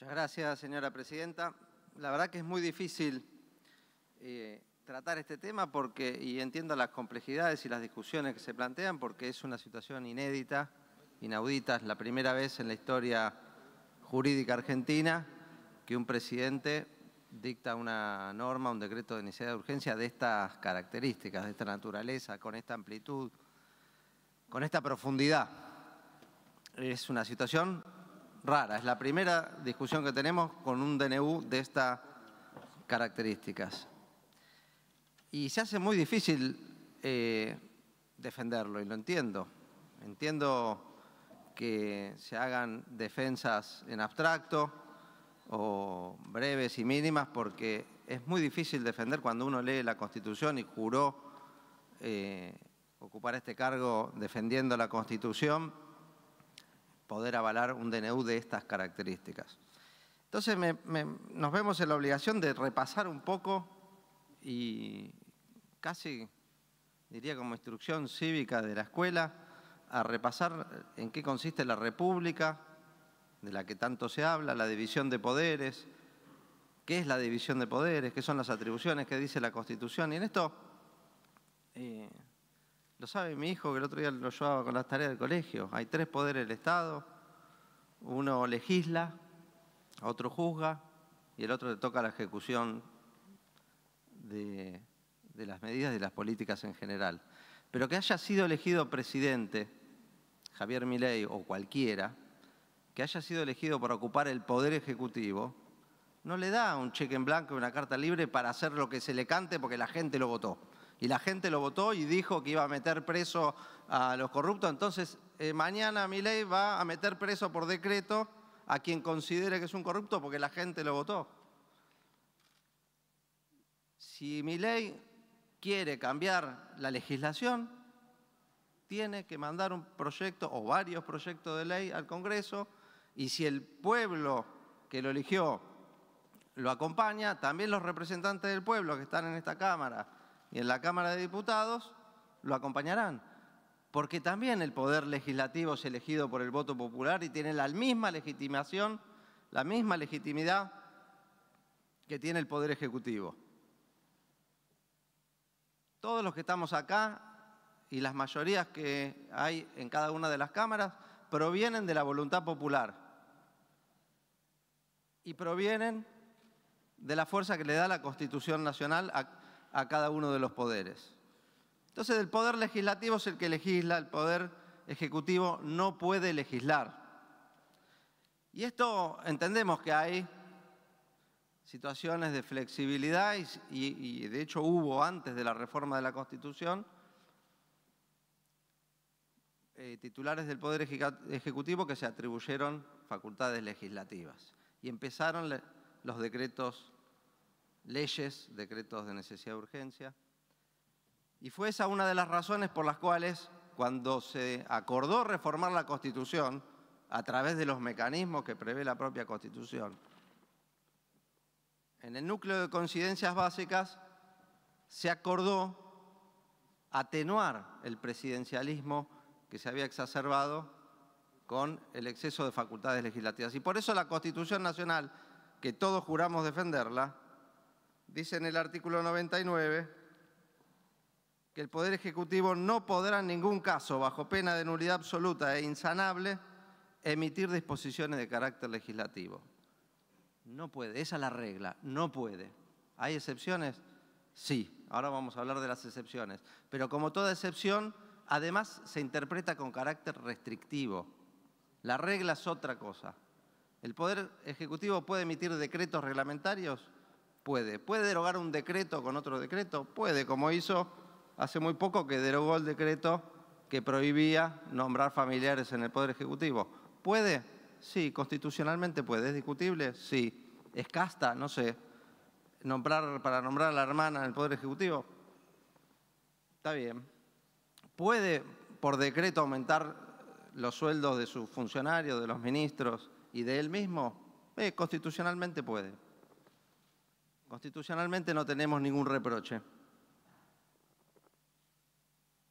Muchas gracias, señora presidenta. La verdad que es muy difícil eh, tratar este tema porque, y entiendo las complejidades y las discusiones que se plantean, porque es una situación inédita, inaudita, es la primera vez en la historia jurídica argentina que un presidente dicta una norma, un decreto de necesidad de urgencia de estas características, de esta naturaleza, con esta amplitud, con esta profundidad. Es una situación rara. Es la primera discusión que tenemos con un DNU de estas características. Y se hace muy difícil eh, defenderlo, y lo entiendo. Entiendo que se hagan defensas en abstracto o breves y mínimas porque es muy difícil defender cuando uno lee la Constitución y juró eh, ocupar este cargo defendiendo la Constitución poder avalar un DNU de estas características. Entonces nos vemos en la obligación de repasar un poco y casi diría como instrucción cívica de la escuela, a repasar en qué consiste la república, de la que tanto se habla, la división de poderes, qué es la división de poderes, qué son las atribuciones, qué dice la Constitución. Y en esto eh, lo sabe mi hijo que el otro día lo llevaba con las tareas del colegio. Hay tres poderes del Estado. Uno legisla, otro juzga y el otro le toca la ejecución de, las medidas de las políticas en general. Pero que haya sido elegido presidente, Javier Milei o cualquiera, que haya sido elegido para ocupar el poder ejecutivo, no le da un cheque en blanco una carta libre para hacer lo que se le cante porque la gente lo votó y la gente lo votó y dijo que iba a meter preso a los corruptos, entonces eh, mañana mi ley va a meter preso por decreto a quien considere que es un corrupto porque la gente lo votó. Si mi ley quiere cambiar la legislación, tiene que mandar un proyecto o varios proyectos de ley al Congreso y si el pueblo que lo eligió lo acompaña, también los representantes del pueblo que están en esta Cámara y en la Cámara de Diputados lo acompañarán, porque también el poder legislativo es elegido por el voto popular y tiene la misma legitimación, la misma legitimidad que tiene el poder ejecutivo. Todos los que estamos acá y las mayorías que hay en cada una de las cámaras provienen de la voluntad popular y provienen de la fuerza que le da la Constitución Nacional a cada uno de los poderes. Entonces el poder legislativo es el que legisla, el poder ejecutivo no puede legislar. Y esto entendemos que hay situaciones de flexibilidad y, de hecho hubo antes de la reforma de la Constitución eh, titulares del Poder Ejecutivo que se atribuyeron facultades legislativas y empezaron los decretos leyes, decretos de necesidad de urgencia. Y fue esa una de las razones por las cuales, cuando se acordó reformar la Constitución, a través de los mecanismos que prevé la propia Constitución, en el núcleo de coincidencias básicas se acordó atenuar el presidencialismo que se había exacerbado con el exceso de facultades legislativas. Y por eso la Constitución Nacional, que todos juramos defenderla, dice en el artículo 99 que el Poder Ejecutivo no podrá en ningún caso, bajo pena de nulidad absoluta e insanable, emitir disposiciones de carácter legislativo. No puede, esa es la regla, no puede. ¿Hay excepciones? Sí, ahora vamos a hablar de las excepciones. Pero como toda excepción, además se interpreta con carácter restrictivo. La regla es otra cosa. ¿El Poder Ejecutivo puede emitir decretos reglamentarios? Puede. ¿Puede derogar un decreto con otro decreto? Puede, como hizo hace muy poco que derogó el decreto que prohibía nombrar familiares en el Poder Ejecutivo. ¿Puede? Sí, constitucionalmente puede. ¿Es discutible? Sí. ¿Es casta? No sé. ¿Nombrar para nombrar a la hermana en el Poder Ejecutivo? Está bien. ¿Puede por decreto aumentar los sueldos de sus funcionarios, de los ministros y de él mismo? Eh, constitucionalmente puede. Constitucionalmente no tenemos ningún reproche.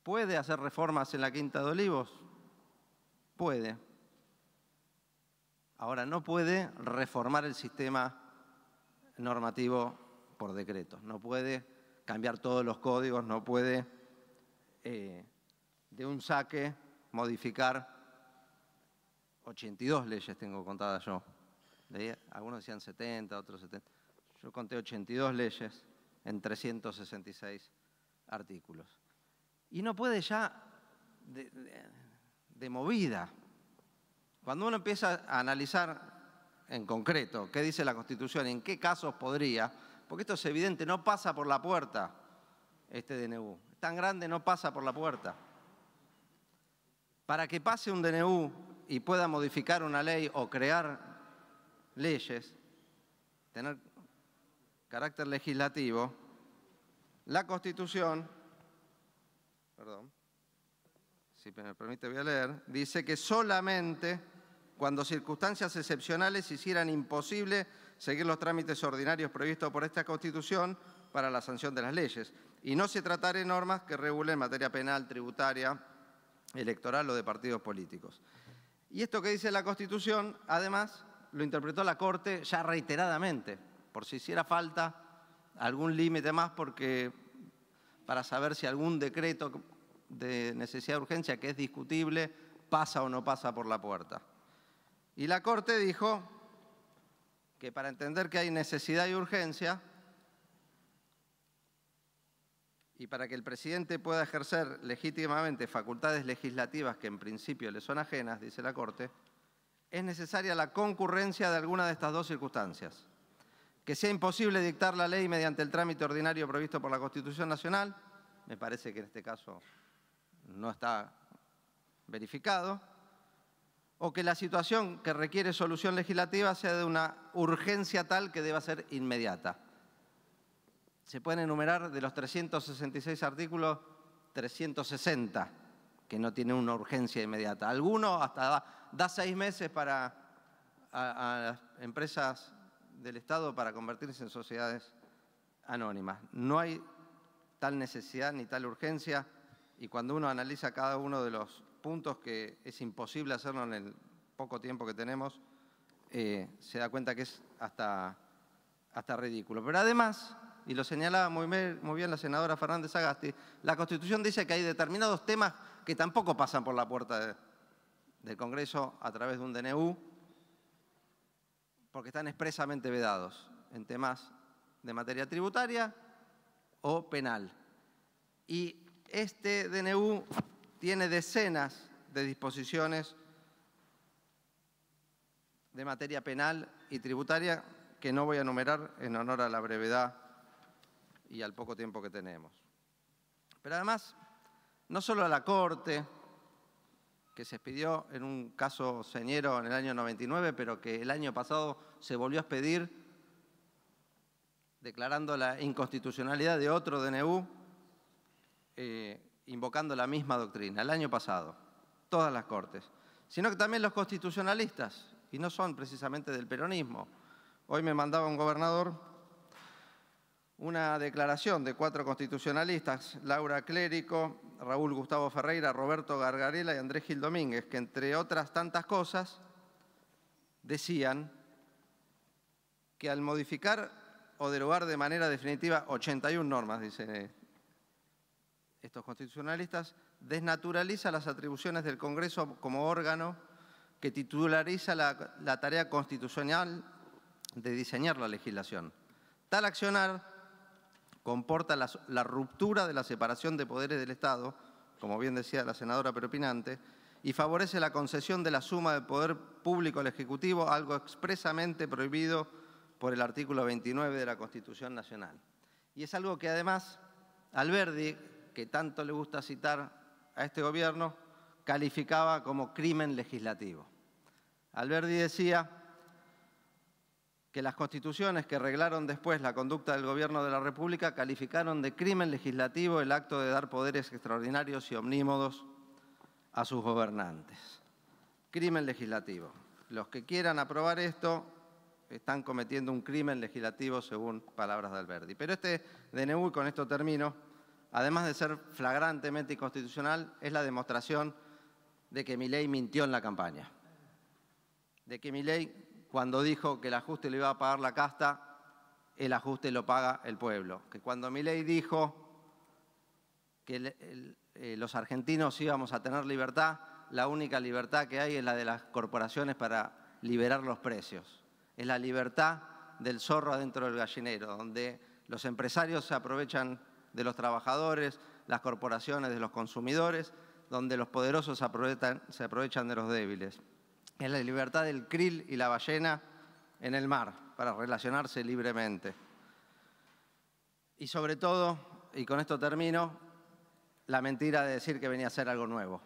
¿Puede hacer reformas en la Quinta de Olivos? Puede. Ahora, no puede reformar el sistema normativo por decretos, no puede cambiar todos los códigos, no puede eh, de un saque modificar 82 leyes, tengo contadas yo. Algunos decían 70, otros 70. Yo conté 82 leyes en 366 artículos. Y no puede ya de, movida. Cuando uno empieza a analizar en concreto qué dice la Constitución, en qué casos podría, porque esto es evidente, no pasa por la puerta este DNU. Tan grande no pasa por la puerta. Para que pase un DNU y pueda modificar una ley o crear leyes, tener carácter legislativo, la Constitución, perdón, si me permite voy a leer, dice que solamente cuando circunstancias excepcionales hicieran imposible seguir los trámites ordinarios previstos por esta Constitución para la sanción de las leyes, y no se tratará de normas que regulen materia penal, tributaria, electoral o de partidos políticos. Y esto que dice la Constitución, además, lo interpretó la Corte ya reiteradamente por si hiciera falta algún límite más, porque para saber si algún decreto de necesidad de urgencia, que es discutible, pasa o no pasa por la puerta. Y la Corte dijo que para entender que hay necesidad y urgencia, y para que el presidente pueda ejercer legítimamente facultades legislativas que en principio le son ajenas, dice la Corte, es necesaria la concurrencia de alguna de estas dos circunstancias que sea imposible dictar la ley mediante el trámite ordinario previsto por la Constitución Nacional, me parece que en este caso no está verificado, o que la situación que requiere solución legislativa sea de una urgencia tal que deba ser inmediata. Se pueden enumerar de los 366 artículos 360 que no tienen una urgencia inmediata. Algunos hasta da, seis meses para a, las empresas del Estado para convertirse en sociedades anónimas. No hay tal necesidad ni tal urgencia y cuando uno analiza cada uno de los puntos que es imposible hacerlo en el poco tiempo que tenemos, eh, se da cuenta que es hasta, hasta ridículo. Pero además, y lo señalaba muy, bien la senadora Fernández Agasti, la Constitución dice que hay determinados temas que tampoco pasan por la puerta del Congreso a través de un DNU porque están expresamente vedados en temas de materia tributaria o penal. Y este DNU tiene decenas de disposiciones de materia penal y tributaria que no voy a enumerar en honor a la brevedad y al poco tiempo que tenemos. Pero además, no solo a la Corte, que se expidió en un caso señero en el año 99, pero que el año pasado se volvió a expedir declarando la inconstitucionalidad de otro DNU, eh, invocando la misma doctrina, el año pasado, todas las cortes, sino que también los constitucionalistas, y no son precisamente del peronismo. Hoy me mandaba un gobernador una declaración de cuatro constitucionalistas, Laura Clérico, Raúl Gustavo Ferreira, Roberto Gargarela y Andrés Gil Domínguez, que entre otras tantas cosas decían que al modificar o derogar de manera definitiva 81 normas, dicen estos constitucionalistas, desnaturaliza las atribuciones del Congreso como órgano que titulariza la, la tarea constitucional de diseñar la legislación. Tal accionar comporta la, ruptura de la separación de poderes del Estado, como bien decía la senadora Peropinante, y favorece la concesión de la suma de poder público al Ejecutivo, algo expresamente prohibido por el artículo 29 de la Constitución Nacional. Y es algo que además Alberdi, que tanto le gusta citar a este gobierno, calificaba como crimen legislativo. Alberdi decía que las constituciones que reglaron después la conducta del gobierno de la República calificaron de crimen legislativo el acto de dar poderes extraordinarios y omnímodos a sus gobernantes. Crimen legislativo. Los que quieran aprobar esto están cometiendo un crimen legislativo según palabras de Alberti. Pero este DNU, y con esto termino, además de ser flagrantemente inconstitucional, es la demostración de que mi ley mintió en la campaña. De que mi ley cuando dijo que el ajuste lo iba a pagar la casta, el ajuste lo paga el pueblo. Que cuando Milei dijo que eh, los argentinos íbamos a tener libertad, la única libertad que hay es la de las corporaciones para liberar los precios. Es la libertad del zorro adentro del gallinero, donde los empresarios se aprovechan de los trabajadores, las corporaciones de los consumidores, donde los poderosos se aprovechan de los débiles es la libertad del krill y la ballena en el mar para relacionarse libremente. Y sobre todo, y con esto termino, la mentira de decir que venía a ser algo nuevo.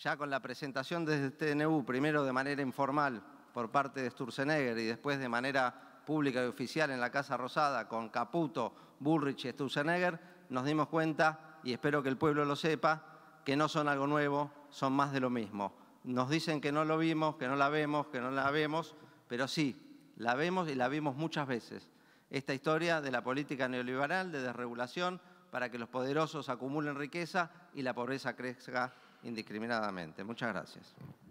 Ya con la presentación desde TNU, primero de manera informal por parte de Sturzenegger y después de manera pública y oficial en la Casa Rosada con Caputo, Bullrich y Sturzenegger, nos dimos cuenta, y espero que el pueblo lo sepa, que no son algo nuevo, son más de lo mismo nos dicen que no lo vimos, que no la vemos, que no la vemos, pero sí, la vemos y la vimos muchas veces. Esta historia de la política neoliberal, de desregulación, para que los poderosos acumulen riqueza y la pobreza crezca indiscriminadamente. Muchas gracias.